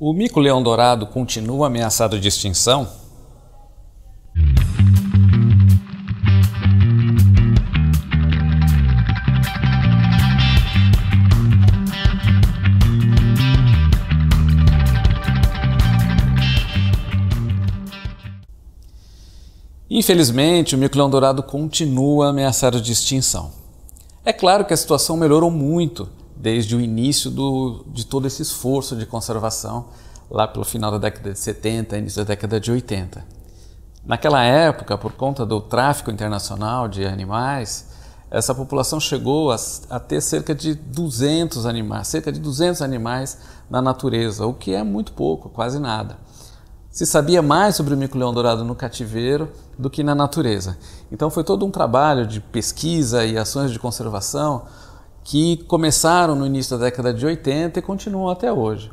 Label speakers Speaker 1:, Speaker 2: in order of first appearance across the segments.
Speaker 1: O mico-leão dourado continua ameaçado de extinção? Infelizmente, o mico-leão dourado continua ameaçado de extinção. É claro que a situação melhorou muito desde o início do, de todo esse esforço de conservação, lá pelo final da década de 70, início da década de 80. Naquela época, por conta do tráfico internacional de animais, essa população chegou a, a ter cerca de 200 animais, cerca de 200 animais na natureza, o que é muito pouco, quase nada. Se sabia mais sobre o mico-leão dourado no cativeiro do que na natureza. Então foi todo um trabalho de pesquisa e ações de conservação que começaram no início da década de 80 e continuam até hoje.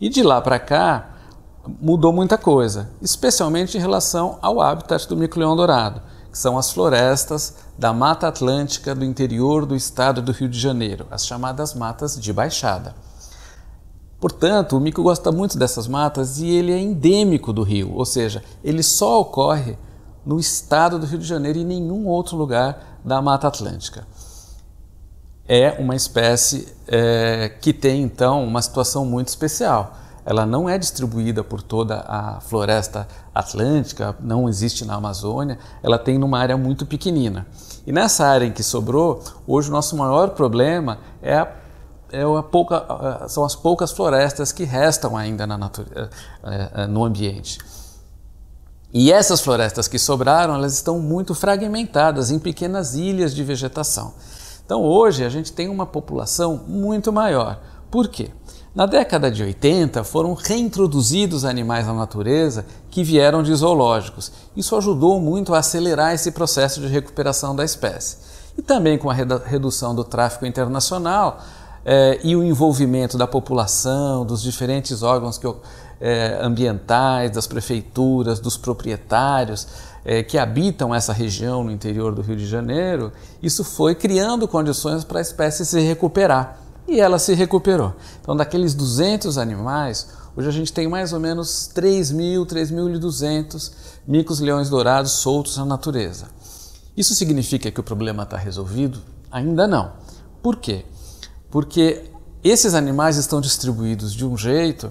Speaker 1: E de lá para cá mudou muita coisa, especialmente em relação ao habitat do mico-leão dourado, que são as florestas da Mata Atlântica do interior do estado do Rio de Janeiro, as chamadas matas de baixada. Portanto, o mico gosta muito dessas matas e ele é endêmico do rio, ou seja, ele só ocorre no estado do Rio de Janeiro e em nenhum outro lugar da Mata Atlântica é uma espécie é, que tem então uma situação muito especial. Ela não é distribuída por toda a floresta atlântica, não existe na Amazônia, ela tem numa área muito pequenina. E nessa área em que sobrou, hoje o nosso maior problema é a, é a pouca, são as poucas florestas que restam ainda na natureza, é, é, no ambiente. E essas florestas que sobraram, elas estão muito fragmentadas em pequenas ilhas de vegetação. Então hoje a gente tem uma população muito maior. Por quê? Na década de 80 foram reintroduzidos animais na natureza que vieram de zoológicos. Isso ajudou muito a acelerar esse processo de recuperação da espécie. E também com a redução do tráfico internacional, é, e o envolvimento da população, dos diferentes órgãos que, é, ambientais, das prefeituras, dos proprietários é, que habitam essa região no interior do Rio de Janeiro, isso foi criando condições para a espécie se recuperar. E ela se recuperou. Então, daqueles 200 animais, Hoje a gente tem mais ou menos 3.000, 3.200 micos leões dourados soltos na natureza. Isso significa que o problema está resolvido? Ainda não. Por quê? porque esses animais estão distribuídos de um jeito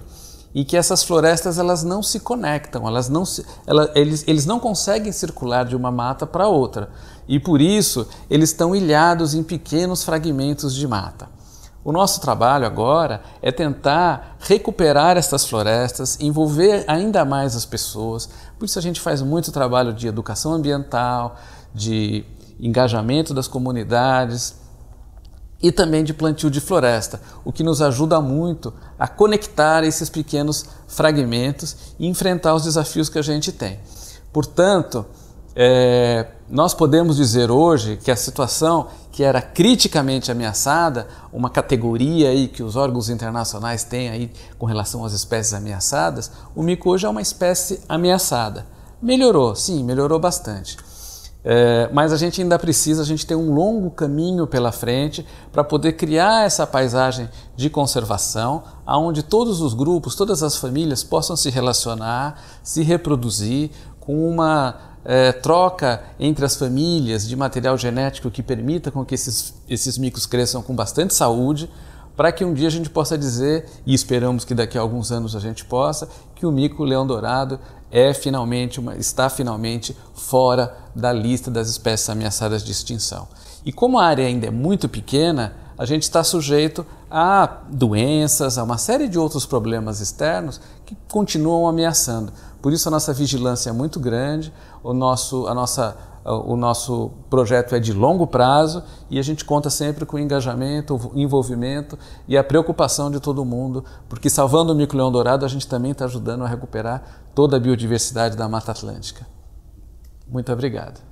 Speaker 1: e que essas florestas elas não se conectam, elas não se, ela, eles, eles não conseguem circular de uma mata para outra e por isso eles estão ilhados em pequenos fragmentos de mata. O nosso trabalho agora é tentar recuperar estas florestas, envolver ainda mais as pessoas. Por isso a gente faz muito trabalho de educação ambiental, de engajamento das comunidades e também de plantio de floresta, o que nos ajuda muito a conectar esses pequenos fragmentos e enfrentar os desafios que a gente tem. Portanto, é, nós podemos dizer hoje que a situação que era criticamente ameaçada, uma categoria aí que os órgãos internacionais têm aí com relação às espécies ameaçadas, o mico hoje é uma espécie ameaçada. Melhorou, sim, melhorou bastante. É, mas a gente ainda precisa, a gente tem um longo caminho pela frente para poder criar essa paisagem de conservação, aonde todos os grupos, todas as famílias possam se relacionar, se reproduzir com uma é, troca entre as famílias de material genético que permita com que esses, esses micos cresçam com bastante saúde, para que um dia a gente possa dizer, e esperamos que daqui a alguns anos a gente possa, que o mico leão dourado é finalmente uma, está finalmente fora da lista das espécies ameaçadas de extinção. E como a área ainda é muito pequena, a gente está sujeito a doenças, a uma série de outros problemas externos que continuam ameaçando. Por isso a nossa vigilância é muito grande, o nosso, a nossa ah, o nosso projeto é de longo prazo e a gente conta sempre com o engajamento, o envolvimento e a preocupação de todo mundo, porque salvando o mico-leão dourado, a gente também está ajudando a recuperar toda a biodiversidade da Mata Atlântica. Muito obrigado.